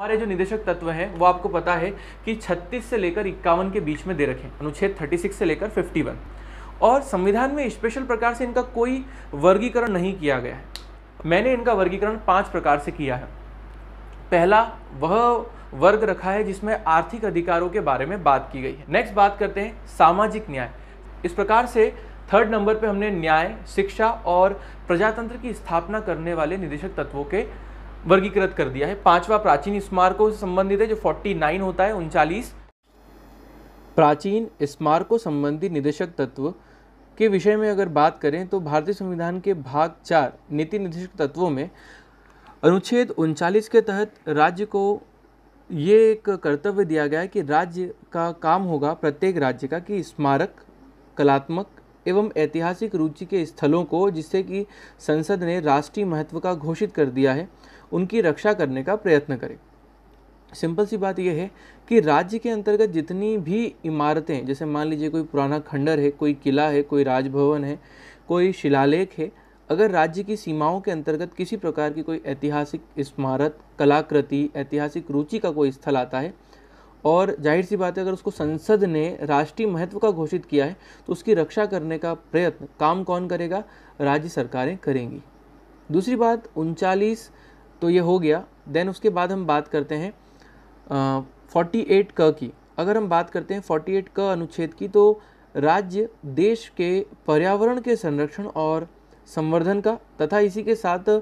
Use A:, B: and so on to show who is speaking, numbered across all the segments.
A: हमारे जो निदेशक तत्व हैं वो आपको पता है कि 36 से लेकर इक्यावन के बीच में दे रखे अनुच्छेद 36 से लेकर 51 और संविधान में स्पेशल प्रकार से इनका कोई वर्गीकरण नहीं किया गया है मैंने इनका वर्गीकरण पांच प्रकार से किया है पहला वह वर्ग रखा है जिसमें आर्थिक अधिकारों के बारे में बात की गई है नेक्स्ट बात करते हैं सामाजिक न्याय इस प्रकार से थर्ड नंबर पर हमने न्याय शिक्षा और प्रजातंत्र की स्थापना करने वाले निदेशक तत्वों के वर्गीकृत कर दिया है पांचवा प्राचीन स्मारकों से संबंधित है जो 49 होता है उनचालीस प्राचीन स्मारकों संबंधी निदेशक तत्व के विषय में अगर बात करें तो भारतीय संविधान के भाग चार नीति निदेशक तत्वों में अनुच्छेद उनचालीस के तहत राज्य को ये एक कर्तव्य दिया गया है कि राज्य का काम होगा प्रत्येक राज्य का कि स्मारक कलात्मक एवं ऐतिहासिक रुचि के स्थलों को जिससे कि संसद ने राष्ट्रीय महत्व का घोषित कर दिया है उनकी रक्षा करने का प्रयत्न करें सिंपल सी बात यह है कि राज्य के अंतर्गत जितनी भी इमारतें जैसे मान लीजिए कोई पुराना खंडर है कोई किला है कोई राजभवन है कोई शिलालेख है अगर राज्य की सीमाओं के अंतर्गत किसी प्रकार की कोई ऐतिहासिक स्मारक कलाकृति ऐतिहासिक रुचि का कोई स्थल आता है और जाहिर सी बात है अगर उसको संसद ने राष्ट्रीय महत्व का घोषित किया है तो उसकी रक्षा करने का प्रयत्न काम कौन करेगा राज्य सरकारें करेंगी दूसरी बात उनचालीस तो ये हो गया देन उसके बाद हम बात करते हैं फोर्टी एट क की अगर हम बात करते हैं फोर्टी एट क अनुच्छेद की तो राज्य देश के पर्यावरण के संरक्षण और संवर्धन का तथा इसी के साथ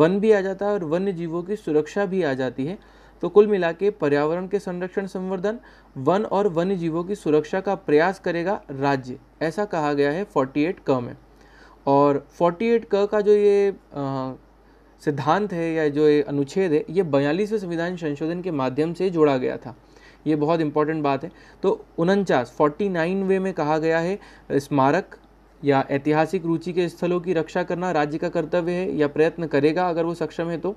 A: वन भी आ जाता है और वन्य जीवों की सुरक्षा भी आ जाती है तो कुल मिला के पर्यावरण के संरक्षण संवर्धन वन और वन्य जीवों की सुरक्षा का प्रयास करेगा राज्य ऐसा कहा गया है 48 क में और 48 क का जो ये सिद्धांत है या जो ये अनुच्छेद है ये बयालीसवें संविधान संशोधन के माध्यम से जोड़ा गया था ये बहुत इंपॉर्टेंट बात है तो उनचास फोर्टी वे में कहा गया है स्मारक या ऐतिहासिक रुचि के स्थलों की रक्षा करना राज्य का कर्तव्य है या प्रयत्न करेगा अगर वो सक्षम है तो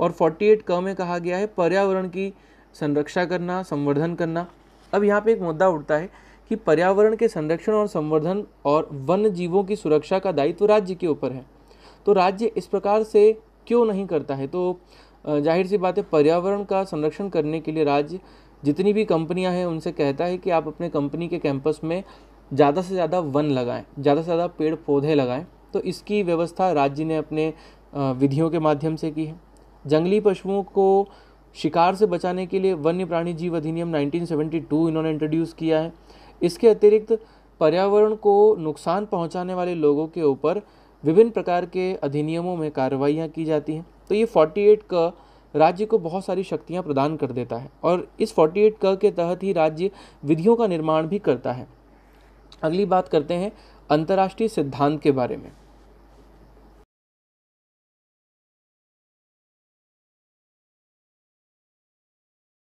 A: और 48 क में कहा गया है पर्यावरण की संरक्षा करना संवर्धन करना अब यहाँ पे एक मुद्दा उठता है कि पर्यावरण के संरक्षण और संवर्धन और वन्य जीवों की सुरक्षा का दायित्व तो राज्य के ऊपर है तो राज्य इस प्रकार से क्यों नहीं करता है तो जाहिर सी बात है पर्यावरण का संरक्षण करने के लिए राज्य जितनी भी कंपनियां हैं उनसे कहता है कि आप अपने कंपनी के कैंपस में ज़्यादा से ज़्यादा वन लगाएं ज़्यादा से ज़्यादा पेड़ पौधे लगाएं तो इसकी व्यवस्था राज्य ने अपने विधियों के माध्यम से की है जंगली पशुओं को शिकार से बचाने के लिए वन्य प्राणी जीव अधिनियम 1972 इन्होंने इंट्रोड्यूस किया है इसके अतिरिक्त पर्यावरण को नुकसान पहुंचाने वाले लोगों के ऊपर विभिन्न प्रकार के अधिनियमों में कार्रवाइयाँ की जाती हैं तो ये 48 क राज्य को बहुत सारी शक्तियाँ प्रदान कर देता है और इस 48 क के तहत ही राज्य विधियों का निर्माण भी करता है अगली बात करते हैं अंतर्राष्ट्रीय सिद्धांत के बारे में